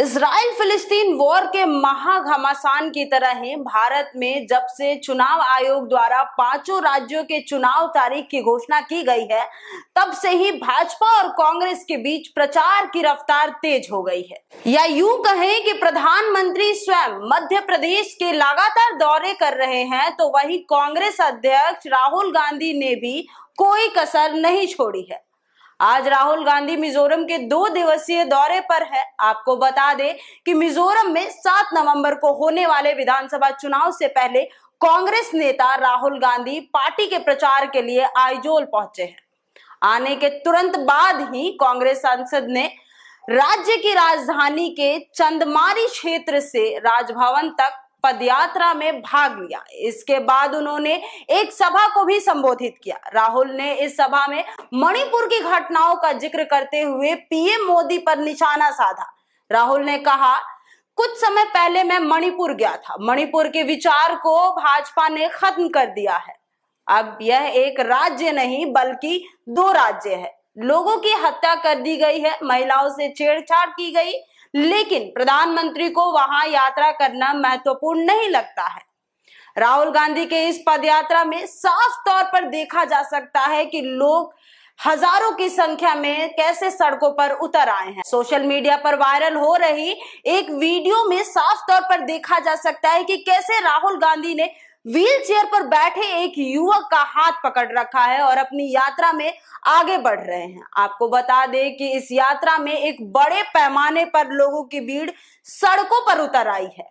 Israel फिलिस्तीन war के महाघमासान की तरह ही भारत में जब से चुनाव आयोग द्वारा पांचों राज्यों के चुनाव तारीख की घोषणा की गई है तब से ही भाजपा और कांग्रेस के बीच प्रचार की रफ्तार तेज हो गई है या यूं कहें कि प्रधानमंत्री स्वयं मध्य प्रदेश के लगातार दौरे कर रहे हैं तो वही कांग्रेस अध्यक्ष राहुल गांधी ने भी कोई कसर नहीं छोड़ी है आज राहुल गांधी मिजोरम के दो दिवसीय दौरे पर है आपको बता दें कि मिजोरम में 7 नवंबर को होने वाले विधानसभा चुनाव से पहले कांग्रेस नेता राहुल गांधी पार्टी के प्रचार के लिए आइजोल पहुंचे हैं आने के तुरंत बाद ही कांग्रेस सांसद ने राज्य की राजधानी के चंदमारी क्षेत्र से राजभवन तक पदयात्रा में भाग लिया इसके बाद उन्होंने एक सभा को भी संबोधित किया राहुल ने इस सभा में मणिपुर की घटनाओं का जिक्र करते हुए पीएम मोदी पर निशाना साधा राहुल ने कहा कुछ समय पहले मैं मणिपुर गया था मणिपुर के विचार को भाजपा ने खत्म कर दिया है अब यह एक राज्य नहीं बल्कि दो राज्य है लोगों की हत्या कर दी गई है महिलाओं से छेड़छाड़ की गई लेकिन प्रधानमंत्री को वहां यात्रा करना महत्वपूर्ण नहीं लगता है राहुल गांधी के इस पदयात्रा में साफ तौर पर देखा जा सकता है कि लोग हजारों की संख्या में कैसे सड़कों पर उतर आए हैं सोशल मीडिया पर वायरल हो रही एक वीडियो में साफ तौर पर देखा जा सकता है कि कैसे राहुल गांधी ने व्हील चेयर पर बैठे एक युवक का हाथ पकड़ रखा है और अपनी यात्रा में आगे बढ़ रहे हैं आपको बता दें कि इस यात्रा में एक बड़े पैमाने पर लोगों की भीड़ सड़कों पर उतर आई है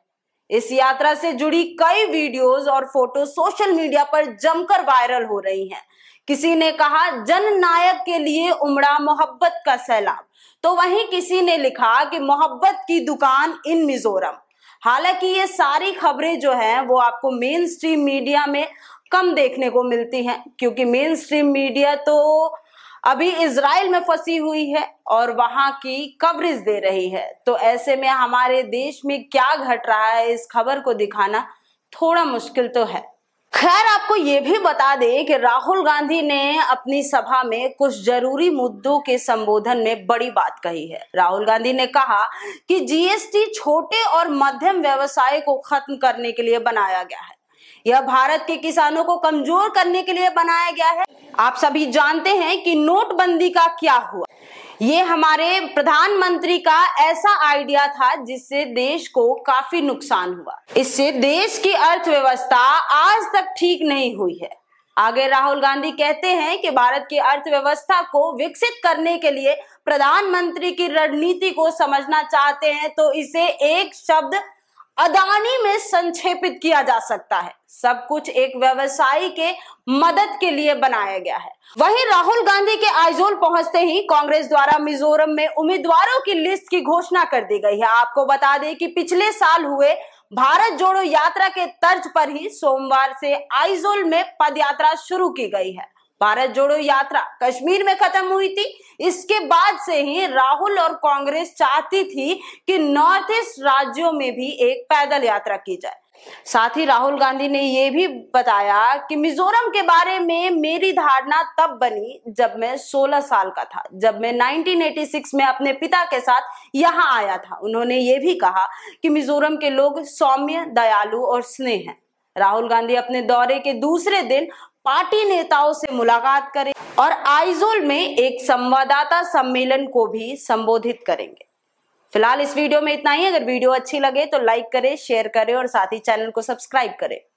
इस यात्रा से जुड़ी कई वीडियोस और फोटो सोशल मीडिया पर जमकर वायरल हो रही हैं। किसी ने कहा जन नायक के लिए उमड़ा मोहब्बत का सैलाब तो वहीं किसी ने लिखा कि मोहब्बत की दुकान इन मिजोरम हालांकि ये सारी खबरें जो हैं वो आपको मेन स्ट्रीम मीडिया में कम देखने को मिलती हैं क्योंकि मेन स्ट्रीम मीडिया तो अभी इसराइल में फंसी हुई है और वहां की कवरेज दे रही है तो ऐसे में हमारे देश में क्या घट रहा है इस खबर को दिखाना थोड़ा मुश्किल तो है खैर आपको ये भी बता दें कि राहुल गांधी ने अपनी सभा में कुछ जरूरी मुद्दों के संबोधन में बड़ी बात कही है राहुल गांधी ने कहा कि जीएसटी छोटे और मध्यम व्यवसाय को खत्म करने के लिए बनाया गया है यह भारत के किसानों को कमजोर करने के लिए बनाया गया है आप सभी जानते हैं कि नोटबंदी का क्या हुआ ये हमारे प्रधानमंत्री का ऐसा आइडिया था जिससे देश को काफी नुकसान हुआ इससे देश की अर्थव्यवस्था आज तक ठीक नहीं हुई है आगे राहुल गांधी कहते हैं कि भारत की अर्थव्यवस्था को विकसित करने के लिए प्रधानमंत्री की रणनीति को समझना चाहते हैं तो इसे एक शब्द अदानी में संक्षेपित किया जा सकता है सब कुछ एक व्यवसायी के मदद के लिए बनाया गया है वहीं राहुल गांधी के आइजोल पहुंचते ही कांग्रेस द्वारा मिजोरम में उम्मीदवारों की लिस्ट की घोषणा कर दी गई है आपको बता दें कि पिछले साल हुए भारत जोड़ो यात्रा के तर्ज पर ही सोमवार से आइजोल में पदयात्रा शुरू की गई है भारत जोड़ो यात्रा कश्मीर में खत्म हुई थी इसके बाद से ही राहुल और कांग्रेस चाहती थी कि नॉर्थ ईस्ट राज्यों में भी एक पैदल यात्रा की जाए साथ ही राहुल गांधी ने यह भी बताया कि मिजोरम के बारे में मेरी धारणा तब बनी जब मैं 16 साल का था जब मैं 1986 में अपने पिता के साथ यहां आया था उन्होंने ये भी कहा कि मिजोरम के लोग सौम्य दयालु और स्नेह हैं राहुल गांधी अपने दौरे के दूसरे दिन पार्टी नेताओं से मुलाकात करें और आइजोल में एक संवाददाता सम्मेलन को भी संबोधित करेंगे फिलहाल इस वीडियो में इतना ही अगर वीडियो अच्छी लगे तो लाइक करें शेयर करें और साथ ही चैनल को सब्सक्राइब करें